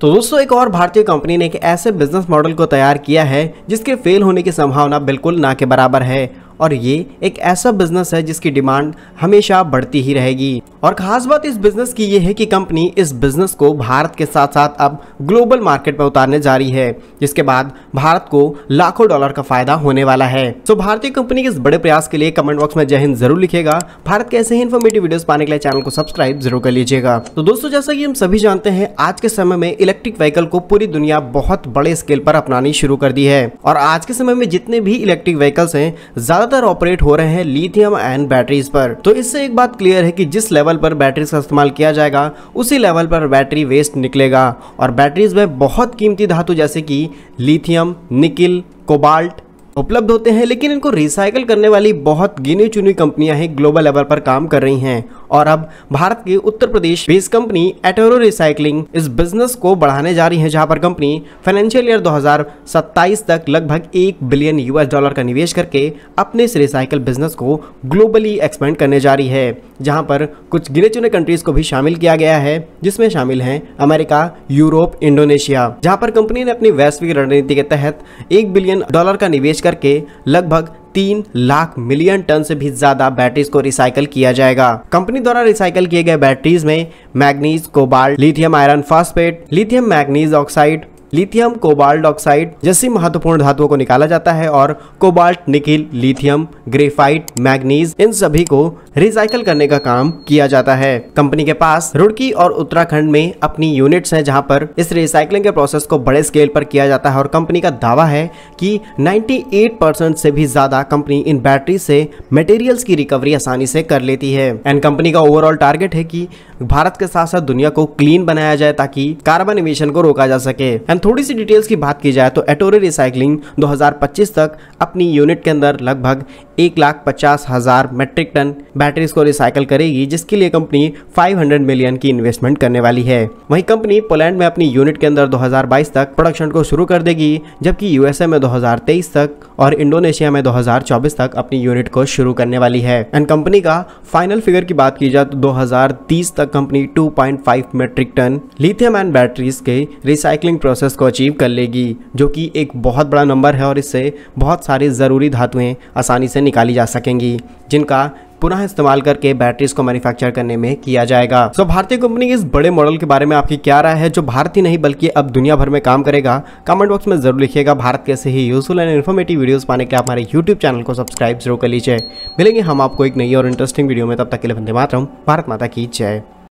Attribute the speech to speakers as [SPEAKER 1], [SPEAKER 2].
[SPEAKER 1] तो दोस्तों एक और भारतीय कंपनी ने एक ऐसे बिजनेस मॉडल को तैयार किया है जिसके फेल होने की संभावना बिल्कुल ना के बराबर है और ये एक ऐसा बिजनेस है जिसकी डिमांड हमेशा बढ़ती ही रहेगी और खास बात इस बिजनेस की ये है कि कंपनी इस बिजनेस को भारत के साथ साथ अब ग्लोबल मार्केट में उतारने जा रही है जिसके बाद भारत को लाखों डॉलर का फायदा होने वाला है तो भारतीय कंपनी के इस बड़े प्रयास के लिए कमेंट बॉक्स में जय हिंद जरूर लिखेगा भारत के ऐसे ही इन्फॉर्मेटिव वीडियो पाने के लिए चैनल को सब्सक्राइब जरूर कर लीजिएगा तो दोस्तों जैसा की हम सभी जानते हैं आज के समय में इलेक्ट्रिक व्हीकल को पूरी दुनिया बहुत बड़े स्केल पर अपनानी शुरू कर दी है और आज के समय में जितने भी इलेक्ट्रिक व्हीकल्स हैं ज्यादा ज्यादातर ऑपरेट हो रहे हैं लिथियम एंड बैटरीज पर तो इससे एक बात क्लियर है कि जिस लेवल पर बैटरीज का इस्तेमाल किया जाएगा उसी लेवल पर बैटरी वेस्ट निकलेगा और बैटरीज में बहुत कीमती धातु जैसे कि लिथियम निकिल कोबाल्ट उपलब्ध होते हैं लेकिन इनको रिसाइकल करने वाली बहुत गिनी चुनी कंपनियां हैं ग्लोबल लेवल पर काम कर रही हैं और अब भारत की Uttar Pradesh base company Attero recycling इस बिजनेस को बढ़ाने जा रही है जहां पर कंपनी फाइनेंशियल ईयर 2027 तक लगभग एक बिलियन यूएस डॉलर का निवेश करके अपने इस रिसाइकल बिजनेस को ग्लोबली एक्सपेंड करने जा रही है जहां पर कुछ गिने चुने कंट्रीज को भी शामिल किया गया है जिसमें शामिल हैं अमेरिका यूरोप इंडोनेशिया जहाँ पर कंपनी ने अपनी वैश्विक रणनीति के तहत एक बिलियन डॉलर का निवेश कर के लगभग तीन लाख मिलियन टन से भी ज़्यादा बैटरीज को रिसाइकल किया जाएगा कंपनी द्वारा रिसाइकल किए गए बैटरीज में manganese cobalt lithium iron phosphate lithium manganese oxide lithium cobalt oxide जैसी महत्वपूर्ण धातुओं को निकाला जाता है और cobalt nickel lithium graphite manganese इन सभी को रिसाइकल करने का काम किया जाता है कंपनी के पास रुड़की और उत्तराखंड में अपनी यूनिट्स हैं जहां पर इस रिसाइकलिंग के प्रोसेस को बड़े स्केल पर किया जाता है और कंपनी का दावा है कि 98% से भी ज्यादा कंपनी इन बैटरी से मटेरियल्स की रिकवरी आसानी से कर लेती है एंड कंपनी का ओवरऑल टारगेट है की भारत के साथ साथ दुनिया को क्लीन बनाया जाए ताकि कार्बन इमिशन को रोका जा सके एंड थोड़ी सी डिटेल्स की बात की जाए तो एटोरे रिसाइकलिंग 2025 तक अपनी यूनिट के अंदर लगभग एक लाख पचास हजार मेट्रिक टन बैटरीज को रिसाइकल करेगी जिसके लिए कंपनी 500 मिलियन की इन्वेस्टमेंट करने वाली है वहीं कंपनी पोलैंड में अपनी यूनिट के अंदर 2022 तक प्रोडक्शन को शुरू कर देगी जबकि यूएसए में 2023 तक और इंडोनेशिया में 2024 तक अपनी यूनिट को शुरू करने वाली है एंड कंपनी का फाइनल फिगर की बात की जाए तो दो तक company two metric ton lithium and batteries के रिसाइकलिंग प्रोसेस को अचीव कर लेगी जो की एक बहुत बड़ा नंबर है और इससे बहुत सारी ज़रूरी धातुएं आसानी से निकाली जा सकेंगी जिनका पुनः इस्तेमाल करके बैटरीज को मैन्युफैक्चर करने में किया जाएगा सो भारतीय कंपनी के इस बड़े मॉडल के बारे में आपकी क्या राय है जो भारत ही नहीं बल्कि अब दुनिया भर में काम करेगा कमेंट बॉक्स में जरूर लिखिएगा भारत कैसे ही यूजफुल एंड इन्फॉर्मेटिव वीडियो पाने के लिए हमारे यूट्यूब चैनल को सब्सक्राइब जरूर कर लीजिए मिलेंगे हम आपको एक नई और इंटरेस्टिंग वीडियो में तब तक के लिए बंदे मातरम भारत माता की जय